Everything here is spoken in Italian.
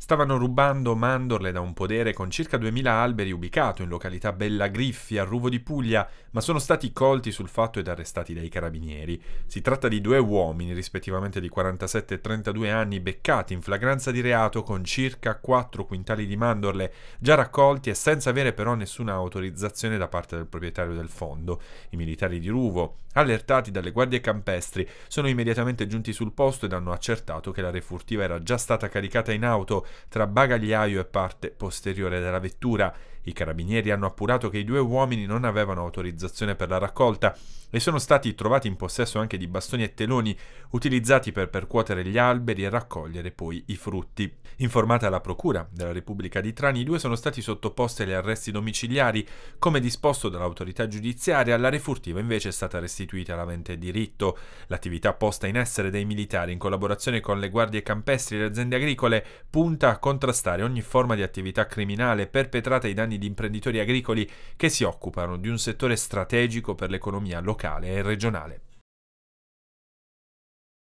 Stavano rubando mandorle da un podere con circa 2000 alberi ubicato in località Bella Griffi a Ruvo di Puglia, ma sono stati colti sul fatto ed arrestati dai carabinieri. Si tratta di due uomini, rispettivamente di 47 e 32 anni, beccati in flagranza di reato con circa 4 quintali di mandorle già raccolti e senza avere però nessuna autorizzazione da parte del proprietario del fondo. I militari di Ruvo, allertati dalle guardie campestri, sono immediatamente giunti sul posto ed hanno accertato che la refurtiva era già stata caricata in auto tra bagagliaio e parte posteriore della vettura i carabinieri hanno appurato che i due uomini non avevano autorizzazione per la raccolta e sono stati trovati in possesso anche di bastoni e teloni utilizzati per percuotere gli alberi e raccogliere poi i frutti. Informata la Procura della Repubblica di Trani, i due sono stati sottoposti agli arresti domiciliari, come disposto dall'autorità giudiziaria, la refurtiva invece è stata restituita all'avente diritto. L'attività posta in essere dai militari in collaborazione con le guardie campestri e le aziende agricole punta a contrastare ogni forma di attività criminale perpetrata ai danni anni di imprenditori agricoli che si occupano di un settore strategico per l'economia locale e regionale.